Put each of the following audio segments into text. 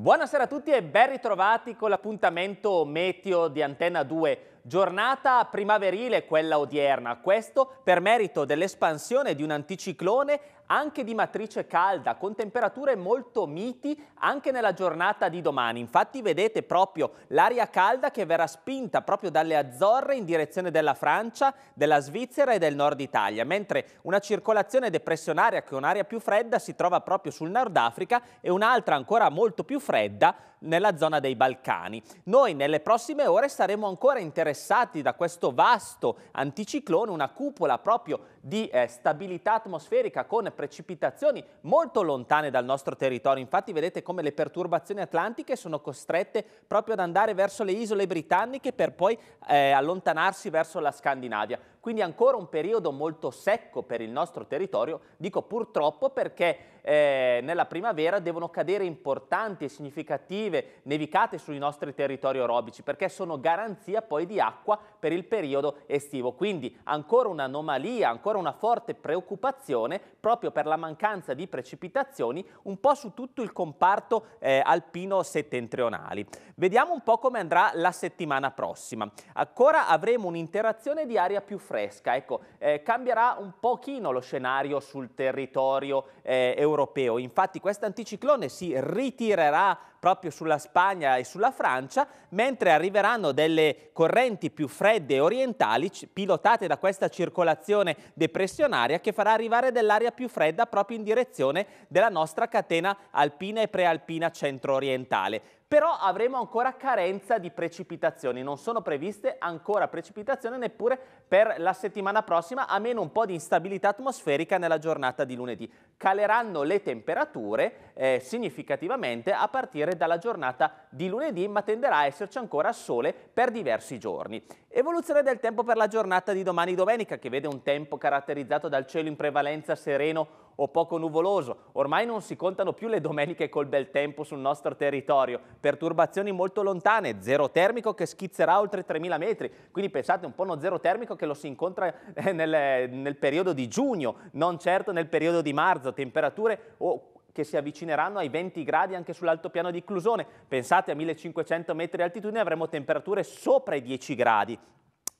Buonasera a tutti e ben ritrovati con l'appuntamento meteo di Antenna 2. Giornata primaverile quella odierna, questo per merito dell'espansione di un anticiclone anche di matrice calda, con temperature molto miti anche nella giornata di domani. Infatti vedete proprio l'aria calda che verrà spinta proprio dalle Azzorre in direzione della Francia, della Svizzera e del nord Italia, mentre una circolazione depressionaria che è un'area più fredda si trova proprio sul nord Africa e un'altra ancora molto più fredda nella zona dei Balcani. Noi nelle prossime ore saremo ancora interessati interessati da questo vasto anticiclone, una cupola proprio di eh, stabilità atmosferica con precipitazioni molto lontane dal nostro territorio. Infatti vedete come le perturbazioni atlantiche sono costrette proprio ad andare verso le isole britanniche per poi eh, allontanarsi verso la Scandinavia quindi ancora un periodo molto secco per il nostro territorio, dico purtroppo perché eh, nella primavera devono cadere importanti e significative nevicate sui nostri territori orobici perché sono garanzia poi di acqua per il periodo estivo, quindi ancora un'anomalia, ancora una forte preoccupazione proprio per la mancanza di precipitazioni un po' su tutto il comparto eh, alpino settentrionali. Vediamo un po' come andrà la settimana prossima. Ancora avremo un'interazione di aria più fredda fresca. Ecco, eh, cambierà un pochino lo scenario sul territorio eh, europeo. Infatti questo anticiclone si ritirerà proprio sulla Spagna e sulla Francia, mentre arriveranno delle correnti più fredde orientali pilotate da questa circolazione depressionaria che farà arrivare dell'aria più fredda proprio in direzione della nostra catena alpina e prealpina centro-orientale però avremo ancora carenza di precipitazioni, non sono previste ancora precipitazioni neppure per la settimana prossima, a meno un po' di instabilità atmosferica nella giornata di lunedì. Caleranno le temperature eh, significativamente a partire ripartire dalla giornata di lunedì, ma tenderà a esserci ancora sole per diversi giorni. Evoluzione del tempo per la giornata di domani domenica, che vede un tempo caratterizzato dal cielo in prevalenza sereno o poco nuvoloso. Ormai non si contano più le domeniche col bel tempo sul nostro territorio. Perturbazioni molto lontane, zero termico che schizzerà oltre 3.000 metri. Quindi pensate un po' uno zero termico che lo si incontra eh, nel, nel periodo di giugno, non certo nel periodo di marzo. Temperature o oh, che si avvicineranno ai 20 gradi anche sull'altopiano di Clusone. Pensate a 1500 metri di altitudine avremo temperature sopra i 10 gradi.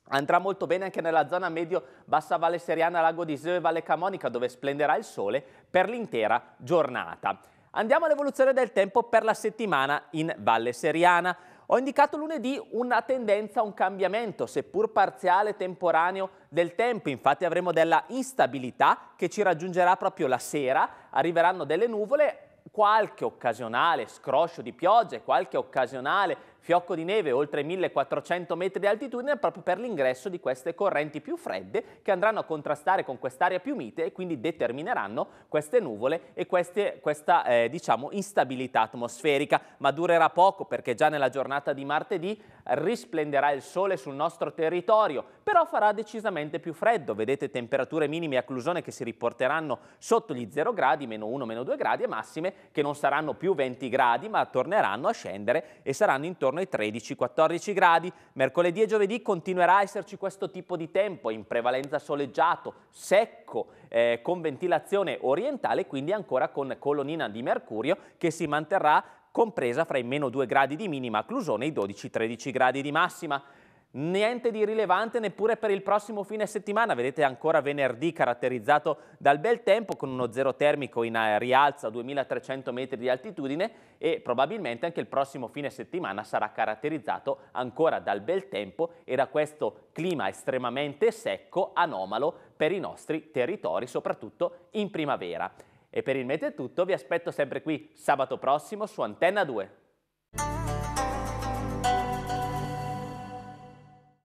Andrà molto bene anche nella zona medio-bassa Valle Seriana, Lago di Seo e Valle Camonica, dove splenderà il sole per l'intera giornata. Andiamo all'evoluzione del tempo per la settimana in Valle Seriana. Ho indicato lunedì una tendenza a un cambiamento, seppur parziale e temporaneo, del tempo. Infatti avremo della instabilità che ci raggiungerà proprio la sera. Arriveranno delle nuvole, qualche occasionale scroscio di piogge, qualche occasionale fiocco di neve oltre 1400 metri di altitudine proprio per l'ingresso di queste correnti più fredde che andranno a contrastare con quest'aria più mite e quindi determineranno queste nuvole e queste, questa eh, diciamo instabilità atmosferica. Ma durerà poco perché già nella giornata di martedì risplenderà il sole sul nostro territorio, però farà decisamente più freddo. Vedete temperature minime e acclusione che si riporteranno sotto gli 0 gradi, meno 1, meno 2 gradi e massime che non saranno più 20 gradi ma torneranno a scendere e saranno intorno intorno ai 13-14 gradi. Mercoledì e giovedì continuerà a esserci questo tipo di tempo, in prevalenza soleggiato, secco, eh, con ventilazione orientale, quindi ancora con colonnina di mercurio che si manterrà compresa fra i meno 2 gradi di minima a Clusone e i 12-13 gradi di massima. Niente di rilevante neppure per il prossimo fine settimana, vedete ancora venerdì caratterizzato dal bel tempo con uno zero termico in rialzo a 2300 metri di altitudine e probabilmente anche il prossimo fine settimana sarà caratterizzato ancora dal bel tempo e da questo clima estremamente secco, anomalo per i nostri territori, soprattutto in primavera. E per il mese è tutto, vi aspetto sempre qui sabato prossimo su Antenna 2.